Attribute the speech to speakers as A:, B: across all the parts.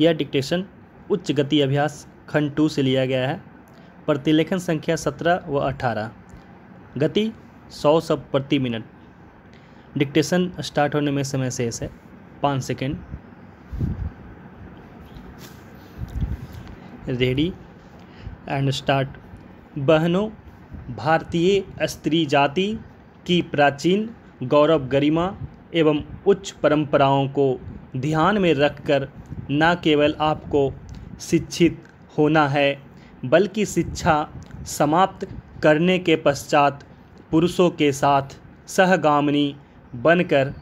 A: यह डिक्टेशन उच्च गति अभ्यास खंड टू से लिया गया है प्रतिलेखन संख्या सत्रह व अठारह गति सौ सब प्रति मिनट डिक्टेशन स्टार्ट होने में समय शेष है पाँच सेकेंड रेडी एंड स्टार्ट बहनों भारतीय स्त्री जाति की प्राचीन गौरव गरिमा एवं उच्च परंपराओं को ध्यान में रखकर न केवल आपको शिक्षित होना है बल्कि शिक्षा समाप्त करने के पश्चात पुरुषों के साथ सहगामनी बनकर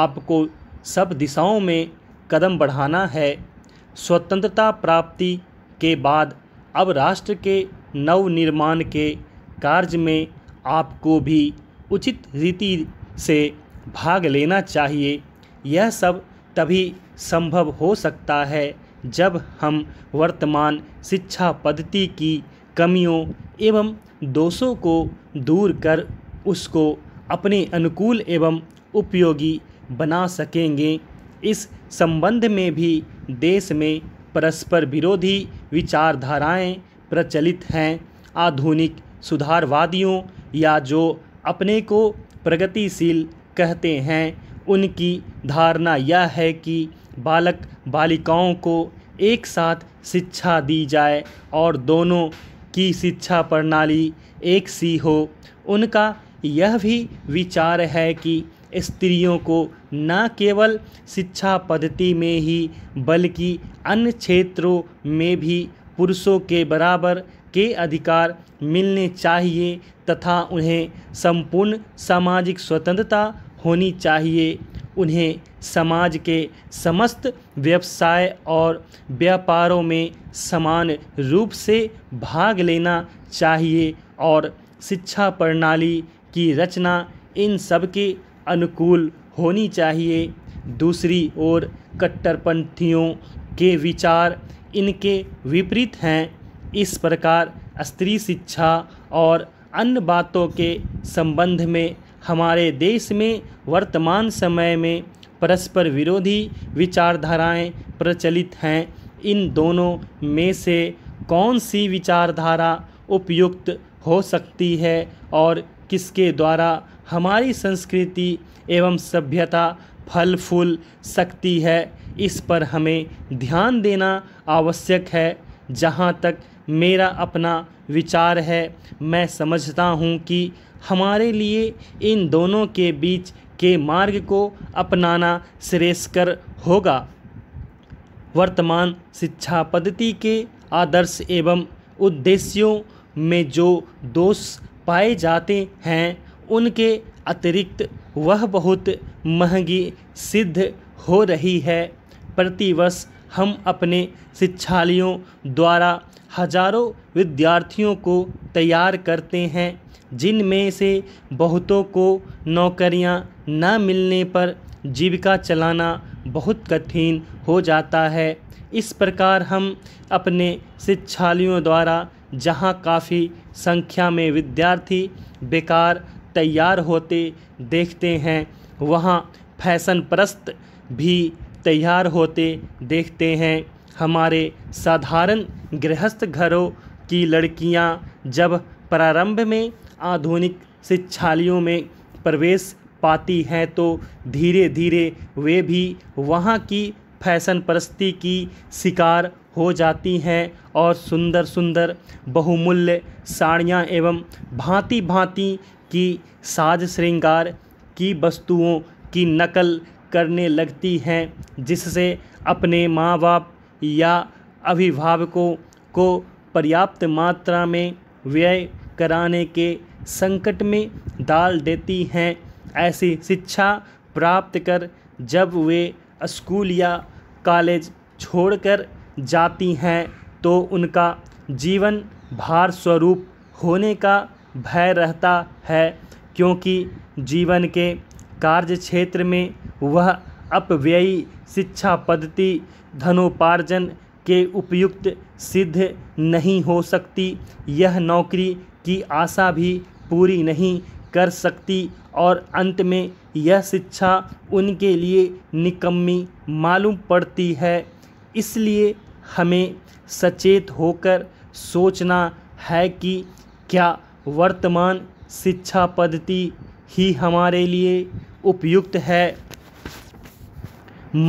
A: आपको सब दिशाओं में कदम बढ़ाना है स्वतंत्रता प्राप्ति के बाद अब राष्ट्र के नवनिर्माण के कार्य में आपको भी उचित रीति से भाग लेना चाहिए यह सब तभी संभव हो सकता है जब हम वर्तमान शिक्षा पद्धति की कमियों एवं दोषों को दूर कर उसको अपने अनुकूल एवं उपयोगी बना सकेंगे इस संबंध में भी देश में परस्पर विरोधी विचारधाराएं प्रचलित हैं आधुनिक सुधारवादियों या जो अपने को प्रगतिशील कहते हैं उनकी धारणा यह है कि बालक बालिकाओं को एक साथ शिक्षा दी जाए और दोनों की शिक्षा प्रणाली एक सी हो उनका यह भी विचार है कि स्त्रियों को न केवल शिक्षा पद्धति में ही बल्कि अन्य क्षेत्रों में भी पुरुषों के बराबर के अधिकार मिलने चाहिए तथा उन्हें संपूर्ण सामाजिक स्वतंत्रता होनी चाहिए उन्हें समाज के समस्त व्यवसाय और व्यापारों में समान रूप से भाग लेना चाहिए और शिक्षा प्रणाली की रचना इन सब के अनुकूल होनी चाहिए दूसरी ओर कट्टरपंथियों के विचार इनके विपरीत हैं इस प्रकार स्त्री शिक्षा और अन्य बातों के संबंध में हमारे देश में वर्तमान समय में परस्पर विरोधी विचारधाराएं प्रचलित हैं इन दोनों में से कौन सी विचारधारा उपयुक्त हो सकती है और किसके द्वारा हमारी संस्कृति एवं सभ्यता फल फूल सकती है इस पर हमें ध्यान देना आवश्यक है जहाँ तक मेरा अपना विचार है मैं समझता हूँ कि हमारे लिए इन दोनों के बीच के मार्ग को अपनाना श्रेयस्कर होगा वर्तमान शिक्षा पद्धति के आदर्श एवं उद्देश्यों में जो दोष पाए जाते हैं उनके अतिरिक्त वह बहुत महंगी सिद्ध हो रही है प्रतिवर्ष हम अपने शिक्षालयों द्वारा हजारों विद्यार्थियों को तैयार करते हैं जिनमें से बहुतों को नौकरियां न मिलने पर जीविका चलाना बहुत कठिन हो जाता है इस प्रकार हम अपने शिक्षालयों द्वारा जहां काफ़ी संख्या में विद्यार्थी बेकार तैयार होते देखते हैं वहां फैशन परस्त भी तैयार होते देखते हैं हमारे साधारण गृहस्थ घरों की लड़कियां जब प्रारंभ में आधुनिक शिक्षालयों में प्रवेश पाती हैं तो धीरे धीरे वे भी वहाँ की फैशन परस्ती की शिकार हो जाती हैं और सुंदर सुंदर बहुमूल्य साड़ियाँ एवं भांति भांति की साज श्रृंगार की वस्तुओं की नकल करने लगती हैं जिससे अपने माँ बाप या अभिभावकों को पर्याप्त मात्रा में व्यय कराने के संकट में डाल देती हैं ऐसी शिक्षा प्राप्त कर जब वे स्कूल या कॉलेज छोड़कर जाती हैं तो उनका जीवन भार स्वरूप होने का भय रहता है क्योंकि जीवन के कार्य क्षेत्र में वह अपव्ययी शिक्षा पद्धति धनोपार्जन के उपयुक्त सिद्ध नहीं हो सकती यह नौकरी की आशा भी पूरी नहीं कर सकती और अंत में यह शिक्षा उनके लिए निकम्मी मालूम पड़ती है इसलिए हमें सचेत होकर सोचना है कि क्या वर्तमान शिक्षा पद्धति ही हमारे लिए उपयुक्त है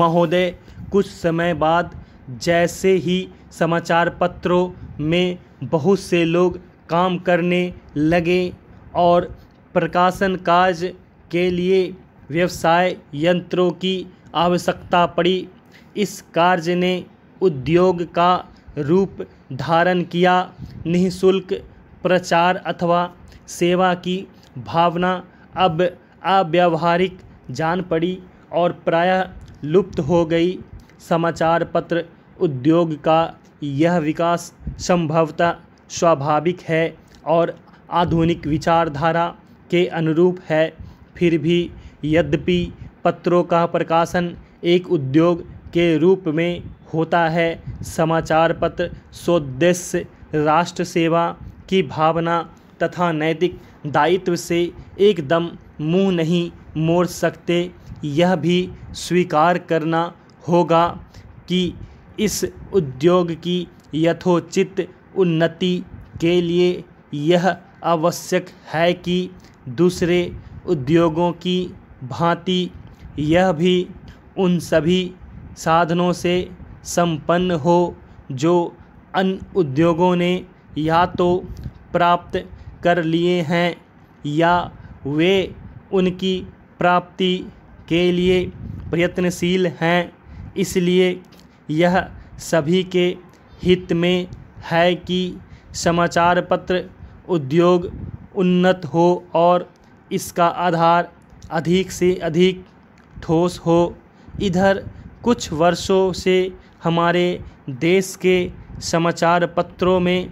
A: महोदय कुछ समय बाद जैसे ही समाचार पत्रों में बहुत से लोग काम करने लगे और प्रकाशन कार्य के लिए व्यवसाय यंत्रों की आवश्यकता पड़ी इस कार्य ने उद्योग का रूप धारण किया निःशुल्क प्रचार अथवा सेवा की भावना अब अव्यवहारिक जान पड़ी और प्रायः लुप्त हो गई समाचार पत्र उद्योग का यह विकास संभवतः स्वाभाविक है और आधुनिक विचारधारा के अनुरूप है फिर भी यद्यपि पत्रों का प्रकाशन एक उद्योग के रूप में होता है समाचार पत्र स्वदेश राष्ट्र सेवा की भावना तथा नैतिक दायित्व से एकदम मुंह नहीं मोड़ सकते यह भी स्वीकार करना होगा कि इस उद्योग की यथोचित उन्नति के लिए यह आवश्यक है कि दूसरे उद्योगों की भांति यह भी उन सभी साधनों से संपन्न हो जो अन्य उद्योगों ने या तो प्राप्त कर लिए हैं या वे उनकी प्राप्ति के लिए प्रयत्नशील हैं इसलिए यह सभी के हित में है कि समाचार पत्र उद्योग उन्नत हो और इसका आधार अधिक से अधिक ठोस हो इधर कुछ वर्षों से हमारे देश के समाचार पत्रों में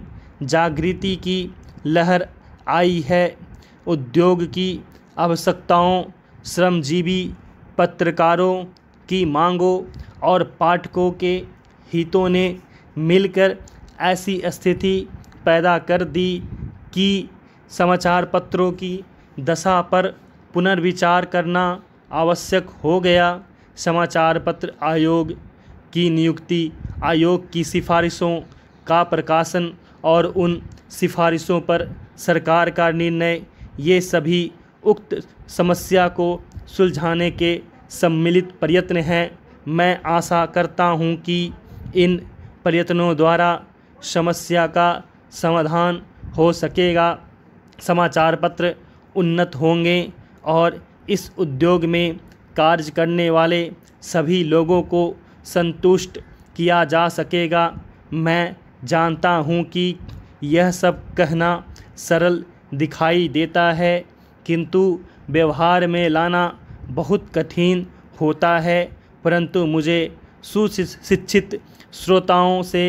A: जागृति की लहर आई है उद्योग की आवश्यकताओं श्रमजीवी पत्रकारों की मांगों और पाठकों के हितों ने मिलकर ऐसी स्थिति पैदा कर दी की समाचार पत्रों की दशा पर पुनर्विचार करना आवश्यक हो गया समाचार पत्र आयोग की नियुक्ति आयोग की सिफारिशों का प्रकाशन और उन सिफारिशों पर सरकार का निर्णय ये सभी उक्त समस्या को सुलझाने के सम्मिलित प्रयत्न हैं मैं आशा करता हूं कि इन प्रयत्नों द्वारा समस्या का समाधान हो सकेगा समाचार पत्र उन्नत होंगे और इस उद्योग में कार्य करने वाले सभी लोगों को संतुष्ट किया जा सकेगा मैं जानता हूँ कि यह सब कहना सरल दिखाई देता है किंतु व्यवहार में लाना बहुत कठिन होता है परंतु मुझे सुशिक्षित श्रोताओं से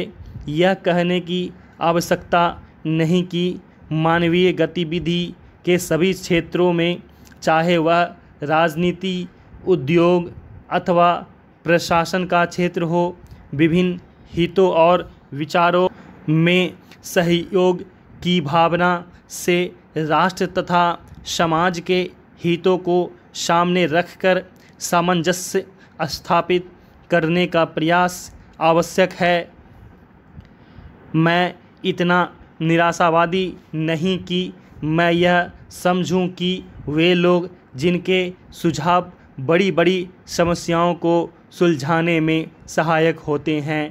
A: यह कहने की आवश्यकता नहीं कि मानवीय गतिविधि के सभी क्षेत्रों में चाहे वह राजनीति उद्योग अथवा प्रशासन का क्षेत्र हो विभिन्न हितों और विचारों में सहयोग की भावना से राष्ट्र तथा समाज के हितों को सामने रखकर सामंजस्य स्थापित करने का प्रयास आवश्यक है मैं इतना निराशावादी नहीं कि मैं यह समझूं कि वे लोग जिनके सुझाव बड़ी बड़ी समस्याओं को सुलझाने में सहायक होते हैं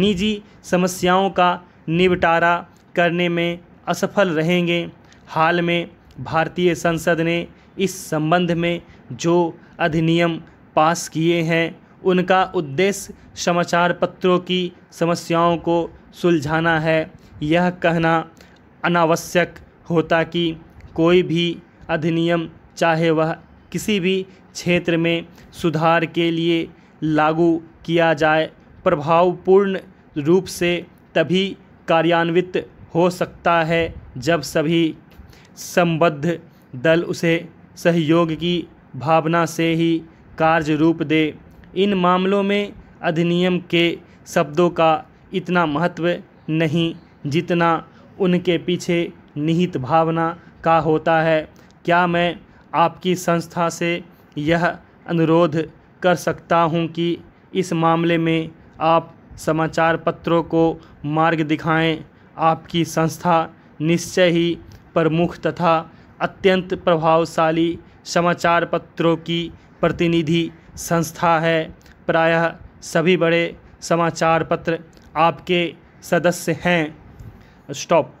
A: निजी समस्याओं का निपटारा करने में असफल रहेंगे हाल में भारतीय संसद ने इस संबंध में जो अधिनियम पास किए हैं उनका उद्देश्य समाचार पत्रों की समस्याओं को सुलझाना है यह कहना अनावश्यक होता कि कोई भी अधिनियम चाहे वह किसी भी क्षेत्र में सुधार के लिए लागू किया जाए प्रभावपूर्ण रूप से तभी कार्यान्वित हो सकता है जब सभी संबद्ध दल उसे सहयोग की भावना से ही कार्य रूप दे इन मामलों में अधिनियम के शब्दों का इतना महत्व नहीं जितना उनके पीछे निहित भावना का होता है क्या मैं आपकी संस्था से यह अनुरोध कर सकता हूं कि इस मामले में आप समाचार पत्रों को मार्ग दिखाएं आपकी संस्था निश्चय ही प्रमुख तथा अत्यंत प्रभावशाली समाचार पत्रों की प्रतिनिधि संस्था है प्रायः सभी बड़े समाचार पत्र आपके सदस्य हैं stop